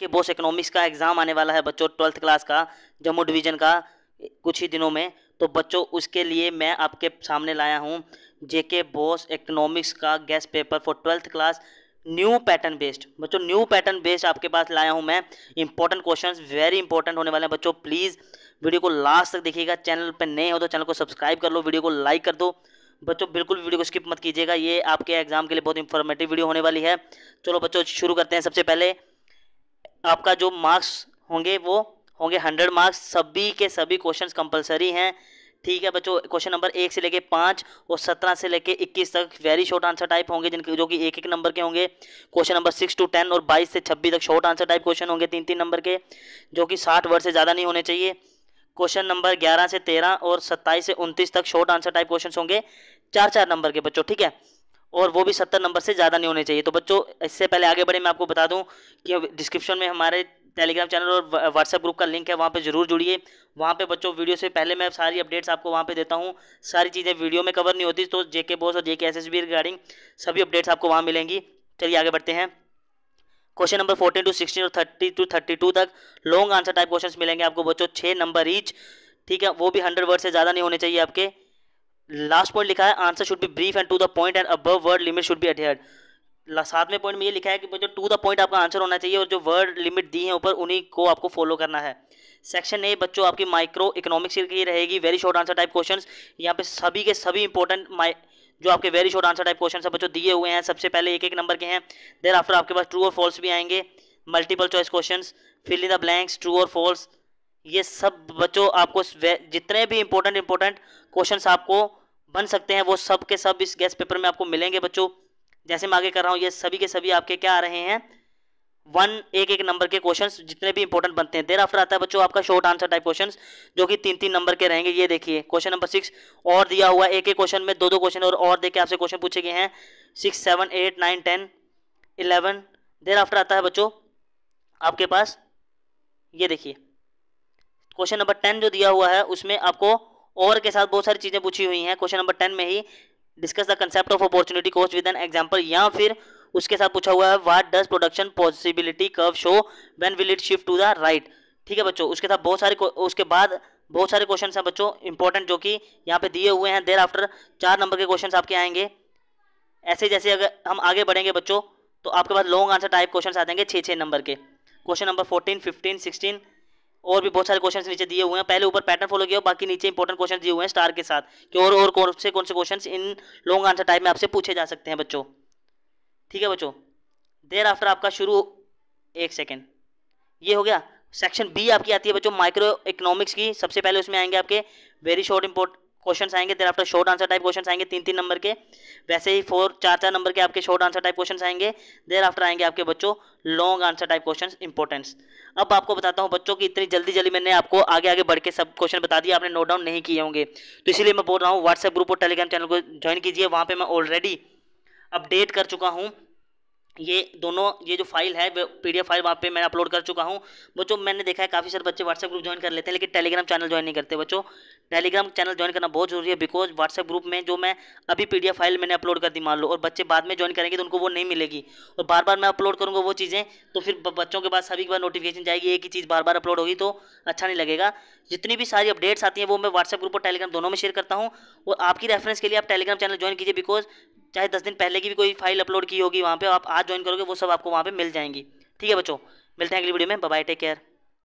के बोस इकोनॉमिक्स का एग्ज़ाम आने वाला है बच्चों ट्वेल्थ क्लास का जम्मू डिवीज़न का कुछ ही दिनों में तो बच्चों उसके लिए मैं आपके सामने लाया हूँ जेके बोस इकोनॉमिक्स का guess paper for twelfth class new pattern based बच्चों न्यू पैटर्न बेस्ड आपके पास लाया हूँ मैं इंपॉर्टेंट क्वेश्चन वेरी इंपॉर्टेंट होने वाले हैं बच्चों प्लीज़ वीडियो को लास्ट तक देखिएगा चैनल पर नए हो तो चैनल को सब्सक्राइब कर लो वीडियो को लाइक कर दो बच्चों बिल्कुल वीडियो को स्किप मत कीजिएगा ये आपके एग्जाम के लिए बहुत इंफॉर्मेटिव वीडियो होने वाली है चलो बच्चों शुरू करते हैं सबसे पहले आपका जो मार्क्स होंगे वो होंगे हंड्रेड मार्क्स सभी के सभी क्वेश्चन कंपलसरी हैं ठीक है बच्चों क्वेश्चन नंबर एक से लेके पाँच और सत्रह से लेके इक्कीस तक वेरी शॉर्ट आंसर टाइप होंगे जिनके जो कि एक एक नंबर के होंगे question number six to ten और बाईस से छब्बीस तक शॉर्ट आंसर टाइप क्वेश्चन होंगे तीन तीन नंबर के जो कि साठ वर्ड से ज़्यादा नहीं होने चाहिए क्वेश्चन नंबर ग्यारह से तेरह और सत्ताईस से उनतीस तक शॉर्ट आंसर टाइप क्वेश्चन होंगे चार चार नंबर के बच्चों ठीक है और वो भी सत्तर नंबर से ज़्यादा नहीं होने चाहिए तो बच्चों इससे पहले आगे बढ़े मैं आपको बता दूँ कि डिस्क्रिप्शन में हमारे टेलीग्राम चैनल और व्हाट्सएप ग्रुप का लिंक है वहाँ पे ज़रूर जुड़िए वहाँ पे बच्चों वीडियो से पहले मैं सारी अपडेट्स आपको वहाँ पे देता हूँ सारी चीज़ें वीडियो में कवर नहीं होती तो जेके बोस और जेके एसएसबी रिगार्डिंग सभी अपडेट्स आपको वहाँ मिलेंगी चलिए आगे बढ़ते हैं question number fourteen to sixteen और थर्टी टू थर्टी टू तक लॉन्ग आंसर टाइप क्वेश्चन मिलेंगे आपको बच्चों छः नंबर ईच ठीक है वो भी हंड्रेड वर्ड से ज़्यादा नहीं होने चाहिए आपके लास्ट पॉइंट लिखा है answer should be brief and to the point and above word limit should be adhered सातवें में पॉइंट में ये लिखा है कि जो टू द पॉइंट आपका आंसर होना चाहिए और जो वर्ड लिमिट दी है ऊपर उन्हीं को आपको फॉलो करना है सेक्शन ए बच्चों आपकी माइक्रो इकोनॉमिक्स की रहेगी very short answer type question यहाँ पे सभी के सभी इंपॉर्टेंट जो आपके very short answer type question है बच्चों दिए हुए हैं सबसे पहले एक एक नंबर के हैं देर आफ्टर आपके पास ट्रू और फॉल्स भी आएंगे multiple choice question fill in the blanks true और फॉल्स ये सब बच्चों आपको जितने भी इंपॉर्टेंट इंपॉर्टेंट क्वेश्चन आपको बन सकते हैं वो सब के सब इस गेस्ट पेपर में आपको मिलेंगे बच्चों जैसे मैं आगे कर रहा हूँ ये सभी के सभी आपके क्या आ रहे हैं वन एक एक नंबर के क्वेश्चंस जितने भी इंपॉर्टेंट बनते हैं देर आफ्टर आता है बच्चों आपका शॉर्ट आंसर टाइप क्वेश्चंस जो कि तीन तीन नंबर के रहेंगे ये देखिए क्वेश्चन नंबर सिक्स और दिया हुआ एक एक क्वेश्चन में दो दो क्वेश्चन और और देखे आपसे क्वेश्चन पूछे गए हैं six seven eight nine ten eleven thereafter आता है बच्चों आपके पास ये देखिए क्वेश्चन नंबर टेन जो दिया हुआ है उसमें आपको और के साथ बहुत सारी चीज़ें पूछी हुई हैं क्वेश्चन नंबर टेन में ही discuss the concept of opportunity cost with an example या फिर उसके साथ पूछा हुआ है what does production possibility curve show when will it shift to the right ठीक है बच्चों उसके साथ बहुत सारे उसके बाद बहुत सारे क्वेश्चन हैं बच्चों इंपॉर्टेंट जो कि यहाँ पे दिए हुए हैं देर आफ्टर चार नंबर के क्वेश्चन आपके आएंगे ऐसे जैसे अगर हम आगे बढ़ेंगे बच्चों तो आपके पास लॉन्ग आंसर टाइप क्वेश्चन आ जाएंगे छः छः नंबर के question number fourteen fifteen sixteen और भी बहुत सारे क्वेश्चन नीचे दिए हुए हैं पहले ऊपर पैटर्न फॉलो किया बाकी नीचे इंपॉर्टेंट क्वेश्चन दिए हुए हैं स्टार के साथ कि और और कौन से कौन से क्वेश्चन इन लॉन्ग आंसर टाइप में आपसे पूछे जा सकते हैं बच्चों ठीक है बच्चों देर आफ्टर आपका शुरू एक सेकेंड ये हो गया सेक्शन बी आपकी आती है बच्चों माइक्रो इकोनॉमिक्स की सबसे पहले उसमें आएंगे आपके वेरी शॉर्ट इंपोर्ट क्वेश्चन आएंगे then after short answer type question आएंगे तीन तीन नंबर के वैसे ही फोर चार चार नंबर के आपके शॉर्ट आंसर टाइप क्वेश्चन आएंगे देर आफ्टर आएंगे आपके बच्चों long answer type question importance अब आपको बताता हूँ बच्चों की इतनी जल्दी जल्दी मैंने आपको आगे आगे बढ़ के सब क्वेश्चन बता दिया आपने नोट डाउन नहीं किए होंगे तो इसलिए मैं बोल रहा हूँ व्हाट्सएप ग्रुप और टेलीग्राम चैनल को ज्वाइन कीजिए वहाँ पर मैं ऑलरेडी अपडेट कर चुका हूँ ये दोनों ये जो फाइल है पी डी फाइल वहाँ पे मैं अपलोड कर चुका हूँ बच्चों मैंने देखा है काफ़ी सारे बच्चे व्हाट्सएप ग्रुप ज्वाइन कर लेते हैं लेकिन टेलीग्राम चैनल ज्वाइन नहीं करते बच्चों टेलीग्राम चैनल ज्वाइन करना बहुत जरूरी है बिकॉज व्हाट्सएप ग्रुप में जो मैं अभी पी फाइल मैंने अपलोड कर दी मान लो और बच्चे बाद में ज्वाइन करेंगे तो उनको वो नहीं मिलेगी और बार बार मैं अपलोड करूँगा वो चीज़ें तो फिर बच्चों के पास सभी के बाद नोटिफिकेशन जाएगी एक ही चीज़ बार बार अपलोड होगी तो अच्छा नहीं लगेगा जितनी भी सारी अपडेट्स आती हैं वो मैं व्हाट्सएप ग्रुप और टेलीग्राम दोनों में शेयर करता हूँ और आपकी रेफरेंस के लिए आप टेलीग्राम चैनल ज्वाइन कीजिए बिकॉज चाहे दस दिन पहले की भी कोई फाइल अपलोड की होगी वहाँ पर आप आज ज्वाइन करोगे वो सब आपको वहाँ पर मिल जाएंगी ठीक है बच्चों मिलते हैं अगली वीडियो में बाय टेक केयर